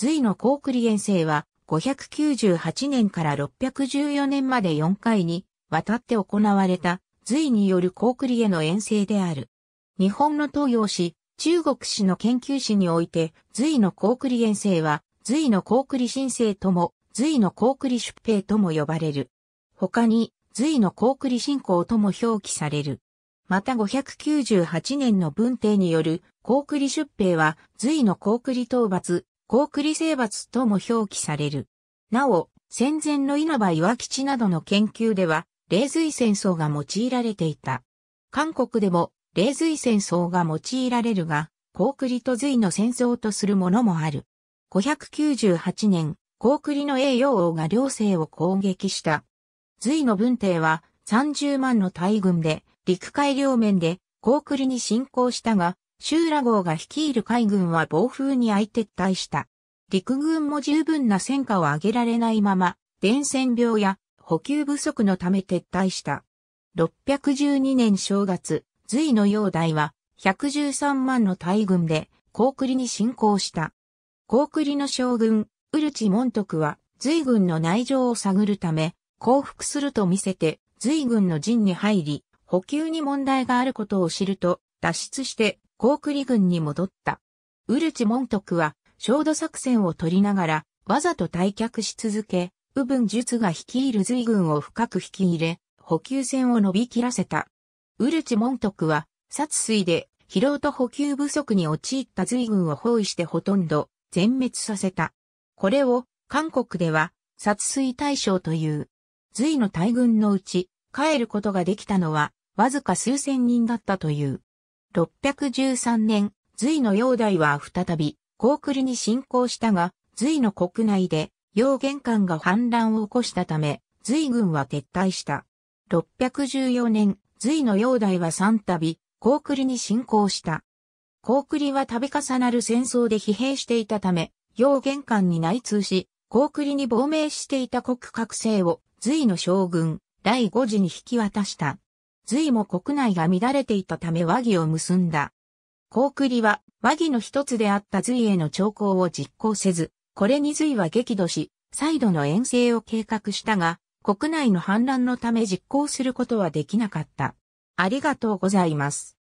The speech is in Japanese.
隋の高句麗遠征は598年から614年まで4回に渡って行われた隋による高クリへの遠征である。日本の東洋史、中国史の研究史において隋の高句麗遠征は隋の高クリ新生とも隋の高クリ出兵とも呼ばれる。他に隋の高クリ侵攻とも表記される。また598年の文帝による高クリ出兵は隋の高クリ討伐高栗征伐とも表記される。なお、戦前の稲葉岩吉などの研究では、冷水戦争が用いられていた。韓国でも、冷水戦争が用いられるが、高栗と隋の戦争とするものもある。598年、高栗の栄養王が両生を攻撃した。隋の文帝は30万の大軍で、陸海両面で高栗に侵攻したが、ー羅号が率いる海軍は暴風に相撤退した。陸軍も十分な戦果を上げられないまま、伝染病や補給不足のため撤退した。612年正月、隋の煬大は113万の大軍で、高栗に侵攻した。高栗の将軍、ウルチ・モントクは、隋軍の内情を探るため、降伏すると見せて、隋軍の陣に入り、補給に問題があることを知ると、脱出して、高栗軍に戻った。ウルチ・モントクは、焦土作戦を取りながら、わざと退却し続け、部分術が率いる随軍を深く引き入れ、補給線を伸び切らせた。ウルチ・モントクは、殺水で、疲労と補給不足に陥った随軍を包囲してほとんど、全滅させた。これを、韓国では、殺水大将という。隋の大軍のうち、帰ることができたのは、わずか数千人だったという。613年、隋の煬帝は再び、高栗に侵攻したが、隋の国内で、陽玄関が反乱を起こしたため、隋軍は撤退した。614年、隋の煬帝は3度、高栗に侵攻した。高栗は度重なる戦争で疲弊していたため、陽玄関に内通し、高栗に亡命していた国覚醒を、隋の将軍、第五次に引き渡した。隋も国内が乱れていたため和議を結んだ。高句麗は和議の一つであった隋への徴候を実行せず、これに隋は激怒し、再度の遠征を計画したが、国内の反乱のため実行することはできなかった。ありがとうございます。